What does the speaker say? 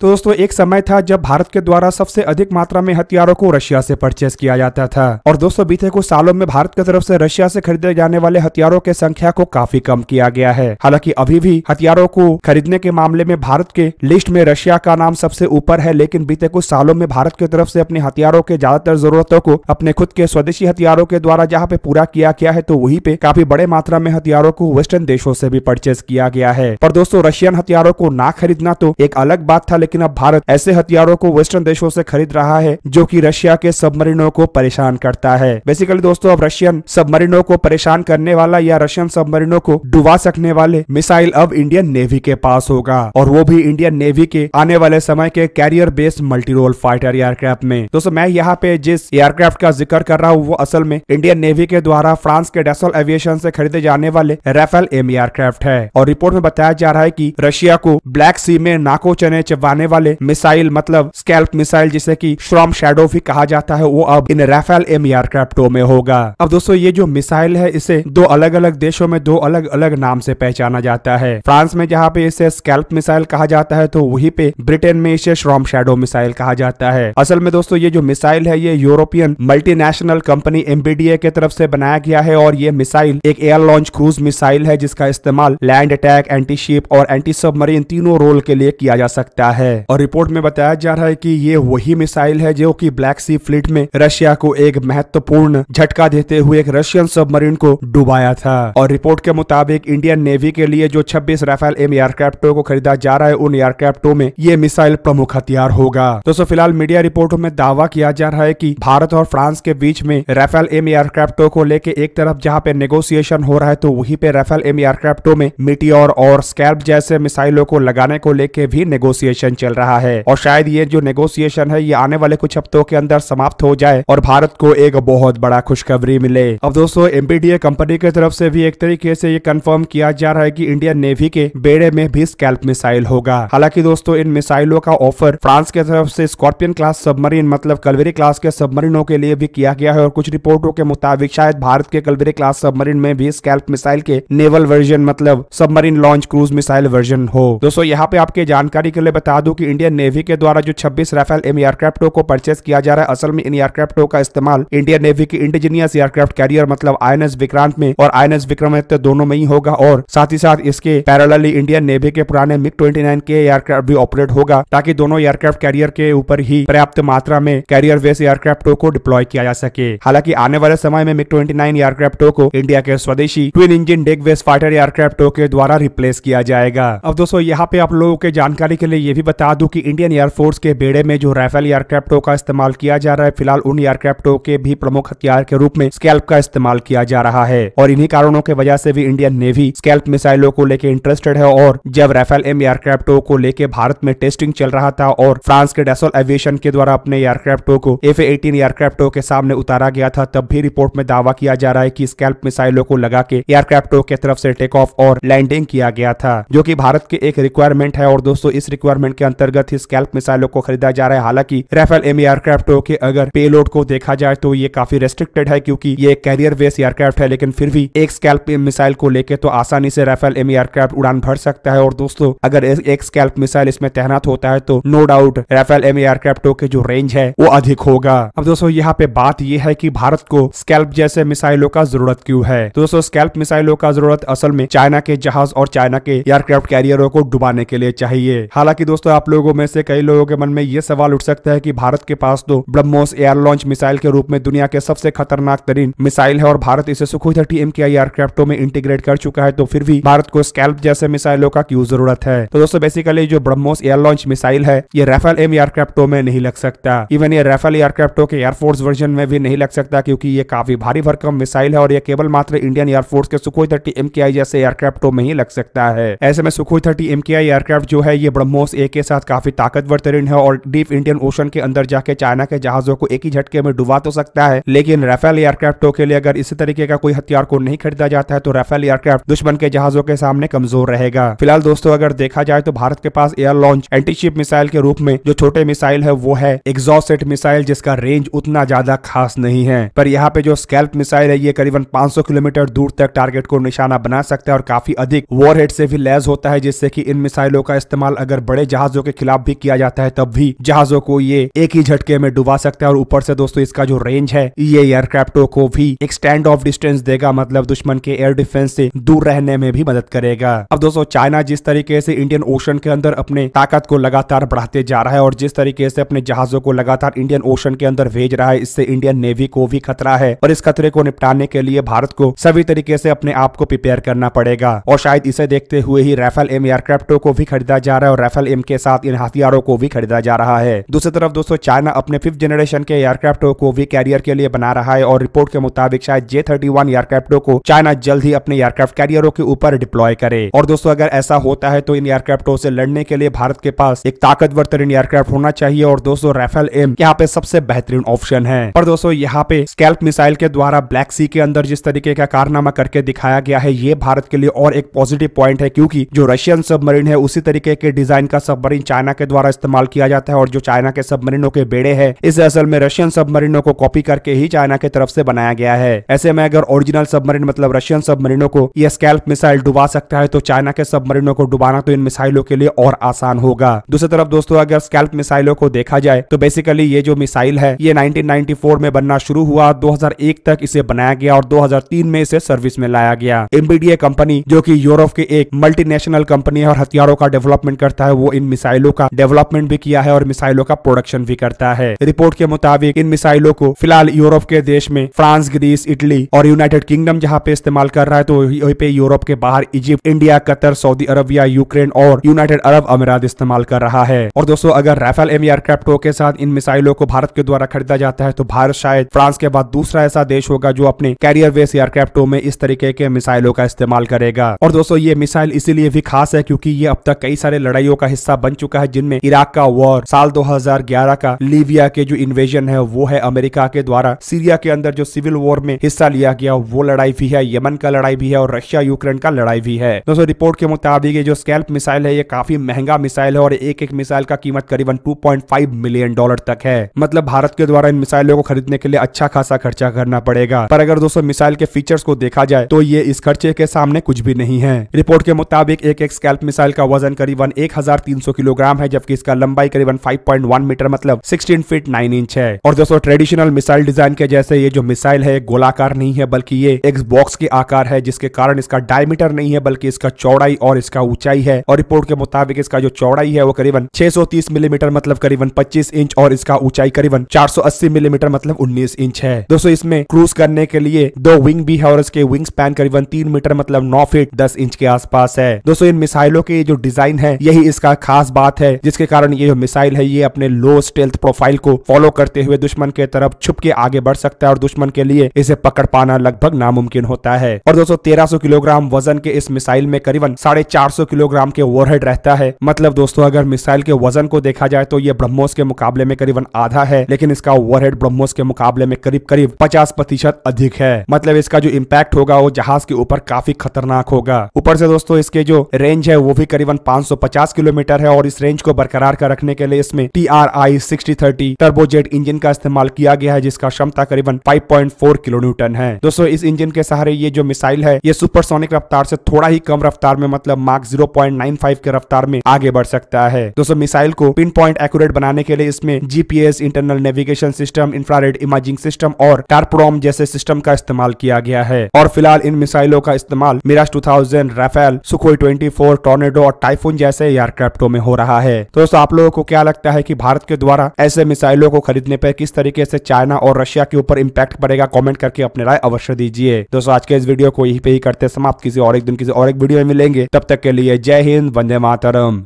तो दोस्तों एक समय था जब भारत के द्वारा सबसे अधिक मात्रा में हथियारों को रशिया से परचेस किया जाता था और दोस्तों बीते कुछ सालों में भारत की तरफ से रशिया से खरीदे जाने वाले हथियारों के संख्या को काफी कम किया गया है हालांकि अभी भी हथियारों को खरीदने के मामले में भारत के लिस्ट में रशिया का नाम सबसे ऊपर है लेकिन बीते कुछ सालों में भारत की तरफ से अपने हथियारों के ज्यादातर जरूरतों को अपने खुद के स्वदेशी हथियारों के द्वारा जहाँ पे पूरा किया गया है तो वही पे काफी बड़े मात्रा में हथियारों को वेस्टर्न देशों से भी परचेस किया गया है पर दोस्तों रशियन हथियारों को ना खरीदना तो एक अलग बात था लेकिन अब भारत ऐसे हथियारों को वेस्टर्न देशों से खरीद रहा है जो की रशिया के सबमरीनों को परेशान करता है बेसिकली दोस्तों अब रशियन सबमरीनों को परेशान करने वाला या रशियन सबमरीनों को डुबा सकने वाले मिसाइल अब इंडियन नेवी के पास होगा और वो भी इंडियन नेवी के आने वाले समय के carrier based multirole fighter aircraft में दोस्तों मैं यहाँ पे जिस एयरक्राफ्ट का जिक्र कर रहा हूँ वो असल में इंडियन नेवी के द्वारा फ्रांस के डेसल एविएशन से खरीदे जाने वाले रेफेल एम एयरक्राफ्ट है और रिपोर्ट में बताया जा रहा है की रशिया को ब्लैक सी में नाको चने चबाने आने वाले मिसाइल मतलब स्कैल्प मिसाइल जिसे की श्रॉम शेडो भी कहा जाता है वो अब इन राफेल एम एयरक्राफ्टो में होगा अब दोस्तों ये जो मिसाइल है इसे दो अलग अलग देशों में दो अलग अलग नाम से पहचाना जाता है फ्रांस में जहाँ पे इसे स्कैल्प मिसाइल कहा जाता है तो वही पे ब्रिटेन में इसे श्रॉम शेडो मिसाइल कहा जाता है असल में दोस्तों ये जो मिसाइल है ये यूरोपियन मल्टीनेशनल कंपनी एमबीडीए के तरफ से बनाया गया है और ये मिसाइल एक एयर लॉन्च क्रूज मिसाइल है जिसका इस्तेमाल लैंड अटैक एंटी शिप और एंटी सबमरीन तीनों रोल के लिए किया जा सकता है है और रिपोर्ट में बताया जा रहा है कि ये वही मिसाइल है जो कि ब्लैक सी फ्लीट में रशिया को एक महत्वपूर्ण झटका देते हुए एक रशियन सबमरीन को डुबाया था और रिपोर्ट के मुताबिक इंडियन नेवी के लिए जो छब्बीस राफेल एम एयरक्राफ्टों को खरीदा जा रहा है उन एयरक्राफ्टों में ये मिसाइल प्रमुख हथियार होगा दोस्तों फिलहाल मीडिया रिपोर्टों में दावा किया जा रहा है की भारत और फ्रांस के बीच में राफेल एम एयरक्राफ्टों को लेके एक तरफ जहाँ पे नेगोशिएशन हो रहा है तो वहीं पे राफेल एम एयरक्राफ्टों में मिटियोर और स्कैल्प जैसे मिसाइलों को लगाने को लेके भी नेगोशिएशन चल रहा है और शायद ये जो नेगोशिएशन है ये आने वाले कुछ हफ्तों के अंदर समाप्त हो जाए और भारत को एक बहुत बड़ा खुशखबरी मिले अब दोस्तों एमपीडीए कंपनी की तरफ से भी एक तरीके से ये कंफर्म किया जा रहा है कि इंडियन नेवी के बेड़े में भी स्कैल्प मिसाइल होगा हालांकि दोस्तों इन मिसाइलों का ऑफर फ्रांस के तरफ से स्कॉर्पियन क्लास सबमरीन मतलब कलवेरी क्लास के सबमरीनों के लिए भी किया गया है और कुछ रिपोर्टों के मुताबिक शायद भारत के कलवेरी क्लास सबमरीन में भी स्कैल्प मिसाइल के नेवल वर्जन मतलब submarine launch cruise missile version हो दोस्तों यहाँ पे आपके जानकारी के लिए बता दो दूं कि इंडियन नेवी के द्वारा जो 26 राफेल एम एयरक्राफ्टों को परचेस किया जा रहा है असल में इन एयरक्राफ्टों का इस्तेमाल इंडियन नेवी के इंडिजीनियस एयरक्राफ्ट कैरियर मतलब आई विक्रांत में और आई विक्रमादित्य दोनों में ही होगा और साथ ही साथ इसके पैरल इंडियन नेवी के पुराने मिग ट्वेंटी के एयरक्राफ्ट भी ऑपरेट होगा ताकि दोनों एयरक्राफ्ट कैरियर के ऊपर ही पर्याप्त मात्रा में कैरियर बेस एयरक्राफ्टों को डिप्लॉय किया जा सके हालांकि आने वाले समय में मिग ट्वेंटी एयरक्राफ्टों को इंडिया के स्वदेशी twin engine deck base fighter एयरक्राफ्टों के द्वारा रिप्लेस किया जाएगा अब दोस्तों यहाँ पे आप लोगों के जानकारी के लिए ये भी बता दूं कि इंडियन एयरफोर्स के बेड़े में जो राइफल एयरक्राफ्टों का इस्तेमाल किया जा रहा है फिलहाल उन एयरक्राफ्टों के भी प्रमुख हथियार के रूप में स्कैल्प का इस्तेमाल किया जा रहा है और इन्हीं कारणों की वजह से भी इंडियन नेवी स्कैल्प मिसाइलों को लेकर इंटरेस्टेड है और जब राइफल एम एयरक्राफ्टों को लेकर भारत में टेस्टिंग चल रहा था और फ्रांस के डेसोल एविएशन के द्वारा अपने एयरक्राफ्टों को एफ एटीन एयरक्राफ्टों के सामने उतारा गया था तब भी रिपोर्ट में दावा किया जा रहा है की स्कैल्प मिसाइलों को लगा के एयरक्राफ्टों के तरफ से टेक ऑफ और लैंडिंग किया गया था जो की भारत के एक रिक्वायरमेंट है और दोस्तों इस रिक्वायरमेंट के अंतर्गत ही स्कैल्प मिसाइलों को खरीदा जा रहा है हालांकि राफेल एम एयरक्राफ्ट के अगर पेलोड को देखा जाए तो ये काफी रेस्ट्रिक्टेड है क्योंकि ये कैरियर बेस एयरक्राफ्ट है लेकिन फिर भी एक स्कैल्प मिसाइल को लेकर तो आसानी से राफेल एम एयरक्राफ्ट उड़ान भर सकता है और दोस्तों अगर एक स्कैल्प मिसाइल इसमें तैनात होता है तो नो डाउट रेफेल एम एयरक्राफ्टों के जो रेंज है वो अधिक होगा अब दोस्तों यहाँ पे बात यह है कि भारत को स्कैल्प जैसे मिसाइलों का जरूरत क्यों है तो दोस्तों स्कैल्प मिसाइलों का जरूरत असल में चाइना के जहाज और चाइना के एयरक्राफ्ट कैरियरों को डुबाने के लिए चाहिए हालांकि दोस्तों दोस्तों आप लोगों में से कई लोगों के मन में ये सवाल उठ सकता है कि भारत के पास तो ब्रह्मोस एयर लॉन्च मिसाइल के रूप में दुनिया के सबसे खतरनाक तरीन मिसाइल है और भारत इसे सुखो थर्टी एम के एयरक्राफ्टों में इंटीग्रेट कर चुका है तो फिर भी भारत को स्कैल्प जैसे मिसाइलों का क्यों जरूरत है तो दोस्तों बेसिकली जो ब्रह्मोस एयर लॉन्च मिसाइल है ये रेफेल एम एयरक्राफ्टों में नहीं लग सकता इवन ये रेफेल एयरक्राफ्टों के एयरफोर्स वर्जन में भी नहीं लग सकता क्योंकि ये काफी भारी भरकम मिसाइल है और ये केवल मात्र इंडियन एयरफोर्स के सुखोई थर्टी एम जैसे एयरक्राफ्टों में ही लग सकता है ऐसे में सुखोई थर्टी एम एयरक्राफ्ट जो है ये ब्रह्मोस ए के साथ काफ़ी ताकतवर तरीन है और डीप इंडियन ओशन के अंदर जाके चाइना के जहाजों को एक ही झटके में डुबा तो सकता है लेकिन राफेल एयरक्राफ्टों के लिए अगर इसी तरीके का कोई हथियार को नहीं खरीदा जाता है तो राफेल एयरक्राफ्ट दुश्मन के जहाजों के सामने कमजोर रहेगा फिलहाल दोस्तों अगर देखा जाए तो भारत के पास एयर लॉन्च एंटीशिप मिसाइल के रूप में जो छोटे मिसाइल है वो है एग्जॉसेट मिसाइल जिसका रेंज उतना ज्यादा खास नहीं है पर यहाँ पे जो स्कैल्प मिसाइल है ये करीबन 500 किलोमीटर दूर तक टारगेट को निशाना बना सकता है और काफी अधिक वॉर से भी लैस होता है जिससे की इन मिसाइलों का इस्तेमाल अगर बड़े जहाज जहाजों के खिलाफ भी किया जाता है तब भी जहाजों को ये एक ही झटके में डुबा सकता है और ऊपर से दोस्तों इसका जो रेंज है ये एयरक्राफ्टों को भी एक स्टैंड ऑफ डिस्टेंस देगा मतलब दुश्मन के एयर डिफेंस से दूर रहने में भी मदद करेगा अब दोस्तों चाइना जिस तरीके से इंडियन ओशन के अंदर अपने ताकत को लगातार बढ़ाते जा रहा है और जिस तरीके से अपने जहाजों को लगातार इंडियन ओशन के अंदर भेज रहा है इससे इंडियन नेवी को भी खतरा है और इस खतरे को निपटाने के लिए भारत को सभी तरीके से अपने आप को प्रिपेयर करना पड़ेगा और शायद इसे देखते हुए ही राफेल एम एयरक्राफ्टों को भी खरीदा जा रहा है और राफेल एम के साथ इन हथियारों को भी खरीदा जा रहा है दूसरी तरफ दोस्तों चाइना अपने फिफ्थ जनरेशन के एयरक्राफ्टों को भी कैरियर के लिए बना रहा है और रिपोर्ट के मुताबिक शायद जे थर्टी वन एयरक्राफ्टों को चाइना जल्द ही अपने एयरक्राफ्ट कैरियरों के ऊपर डिप्लॉय करे और दोस्तों अगर ऐसा होता है तो इन एयरक्राफ्टों से लड़ने के लिए भारत के पास एक ताकतवर तरीन एयरक्राफ्ट होना चाहिए और दोस्तों राफेल एम यहाँ पे सबसे बेहतरीन ऑप्शन है पर दोस्तों यहाँ पे स्कैल्प मिसाइल के द्वारा ब्लैक सी के अंदर जिस तरीके का कारनामा करके दिखाया गया है ये भारत के लिए और एक पॉजिटिव पॉइंट है क्योंकि जो रशियन सबमरीन है उसी तरीके के डिजाइन का सब सबमरीन चाइना के द्वारा इस्तेमाल किया जाता है और जो चाइना के सबमरीनों के बेड़े है इसे असल में रशियन सबमरीनों को कॉपी करके ही चाइना के तरफ से बनाया गया है ऐसे में अगर ओरिजिनल सबमरीन मतलब रशियन सबमरीनों को यह स्कैल्प मिसाइल डुबा सकता है तो चाइना के सबमरीनों को डुबाना तो इन मिसाइलों के लिए और आसान होगा दूसरी तरफ दोस्तों अगर स्कैल्प मिसाइलों को देखा जाए तो बेसिकली ये जो मिसाइल है ये 1994 में बनना शुरू हुआ 2001 तक इसे बनाया गया और 2003 में इसे सर्विस में लाया गया एमबीडीए कंपनी जो कि यूरोप की एक मल्टीनेशनल कंपनी है और हथियारों का डेवलपमेंट करता है वो इन मिसाइलों का डेवलपमेंट भी किया है और मिसाइलों का प्रोडक्शन भी करता है रिपोर्ट के मुताबिक इन मिसाइलों को फिलहाल यूरोप के देश में फ्रांस ग्रीस इटली और यूनाइटेड किंगडम जहाँ पे इस्तेमाल कर रहा है तो यही पे यूरोप के बाहर Egypt India Qatar Saudi Arabia Ukraine और यूनाइटेड अरब अमीरात इस्तेमाल कर रहा है और दोस्तों अगर राफेल एम एयरक्राफ्टों के साथ इन मिसाइलों को भारत के द्वारा खरीदा जाता है तो भारत शायद फ्रांस के बाद दूसरा ऐसा देश होगा जो अपने कैरियर वेस एयरक्राफ्टों में इस तरीके के मिसाइलों का इस्तेमाल करेगा और दोस्तों ये मिसाइल इसीलिए भी खास है क्योंकि ये अब तक कई सारे लड़ाइयों का हिस्सा बन चुका है जिनमें इराक का वॉर साल 2011 का लीबिया के जो इन्वेजन है वो है अमेरिका के द्वारा सीरिया के अंदर जो सिविल वॉर में हिस्सा लिया गया वो लड़ाई भी है यमन का लड़ाई भी है और रशिया यूक्रेन का लड़ाई भी है दोस्तों रिपोर्ट के मुताबिक ये जो स्कैल्प मिसाइल है ये काफी महंगा मिसाइल है और एक एक मिसाइल का कीमत करीबन टू मिलियन डॉलर तक है मतलब भारत के द्वारा इन मिसाइलों को खरीदने के लिए अच्छा खासा खर्चा करना पड़ेगा पर अगर दोस्तों मिसाइल के फीचर्स को देखा जाए तो ये इस खर्चे के सामने कुछ भी नहीं है रिपोर्ट के मुताबिक एक एक स्कैल्प मिसाइल का वजन करीबन एक सौ किलोग्राम है जबकि इसका लंबाई करीबन फाइव पॉइंट वन मीटर मतलब सिक्सटीन फीट नाइन इंच है और दोस्तों ट्रेडिशनल मिसाइल डिजाइन के जैसे ये जो मिसाइल है गोलाकार नहीं है बल्कि ये एक बॉक्स के आकार है जिसके कारण इसका डायमीटर नहीं है बल्कि इसका चौड़ाई और इसका ऊंचाई है और रिपोर्ट के मुताबिक इसका जो चौड़ाई है वो करीबन छह मिलीमीटर मतलब करीबन पच्चीस इंच और इसका ऊंचाई करीबन चार मिलीमीटर मतलब उन्नीस इंच है दोस्तों इसमें क्रूज करने के लिए दो विंग भी है और इसके विंग स्पैन करीबन तीन मीटर मतलब नौ फीट दस इंच के आसपास है दोस्तों इन मिसाइलों के जो डिजाइन है यही इसका खास खास बात है जिसके कारण ये जो मिसाइल है ये अपने लो स्टेल्थ प्रोफाइल को फॉलो करते हुए दुश्मन के तरफ छुप के आगे बढ़ सकता है और दुश्मन के लिए इसे पकड़ पाना लगभग नामुमकिन होता है और दोस्तों तेरह किलोग्राम वजन के इस मिसाइल में करीबन साढ़े किलोग्राम के ओवरहेड रहता है मतलब दोस्तों अगर मिसाइल के वजन को देखा जाए तो ये ब्रह्मोस के मुकाबले में करीबन आधा है लेकिन इसका ओवरहेड ब्रह्मोस के मुकाबले में करीब करीब पचास प्रतिशत अधिक है मतलब इसका जो इम्पैक्ट होगा वो जहाज के ऊपर काफी खतरनाक होगा ऊपर से दोस्तों इसके जो रेंज है वो भी करीबन 550 किलोमीटर है है और इस रेंज को बरकरार कर रखने के लिए इसमें T R I sixty thirty turbojet engine का इस्तेमाल किया गया है जिसका क्षमता करीबन five point four kilo newton है दोस्तों इस इंजन के सहारे ये जो मिसाइल है ये सुपरसोनिक रफ्तार से थोड़ा ही कम रफ्तार में मतलब मार्क जीरो पॉइंट नाइन फाइव के रफ्तार में आगे बढ़ सकता है दोस्तों मिसाइल को पिन पॉइंट एक्यूरेट बनाने के लिए इसमें GPS internal navigation system infrared imaging system और टारप्रोम जैसे सिस्टम का इस्तेमाल किया गया है और फिलहाल इन मिसाइलों का इस्तेमाल Mirage two thousand Rafale Sukhoi twenty four Tornado और टाइफून जैसे एयरक्राफ्टों में में हो रहा है दोस्तों आप लोगों को क्या लगता है की भारत के द्वारा ऐसे मिसाइलों को खरीदने पर किस तरीके से चाइना और रशिया के ऊपर इम्पैक्ट पड़ेगा कॉमेंट करके अपने राय अवश्य दीजिए दोस्तों आज के इस वीडियो को यही पे ही करते समाप्त किसी और एक दिन किसी और एक वीडियो में मिलेंगे तब तक के लिए जय हिंद वंदे मातरम